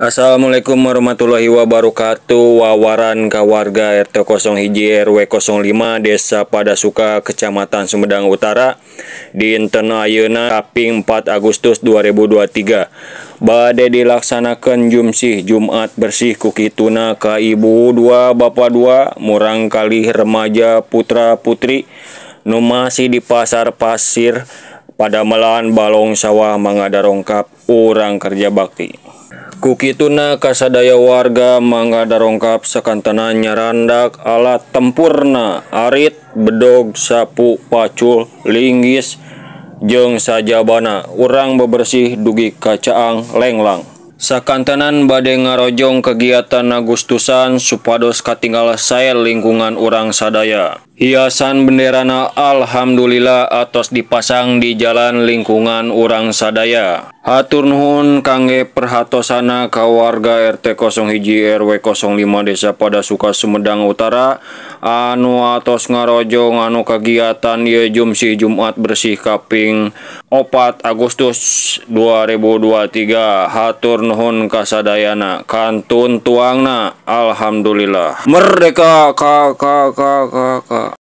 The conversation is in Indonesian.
Assalamualaikum warahmatullahi wabarakatuh Wawaran Kawarga RT 01 RW 05 Desa Padasuka Kecamatan Sumedang Utara di Intena Ayuna Kaping 4 Agustus 2023 Bade dilaksanakan Jumsih Jumat bersih kukituna ka ibu dua bapak dua murang kali remaja putra putri Numasi di pasar pasir pada melahan balong sawah mangada rongkap orang kerja bakti. Kukituna kasadaya warga mangada rongkap sakantana nyarandak alat tempurna arit bedog sapu pacul linggis jeng sajabana urang bebersih dugi kacaang lenglang. Sakantenan badai ngarojong kegiatan Agustusan supados katinggal saya lingkungan orang sadaya. Hiasan bendera na Alhamdulillah atas dipasang di jalan lingkungan orang sadaya. Atur nuhun kangge perhatosana kawarga RT 01 RW 05 Desa pada Suka Sumedang Utara anu atos ngarojong anu kegiatan ye Jumsi Jumat bersih kaping 4 Agustus 2023 Hatur nuhun kasadayana kantun tuangna alhamdulillah merdeka ka ka, ka.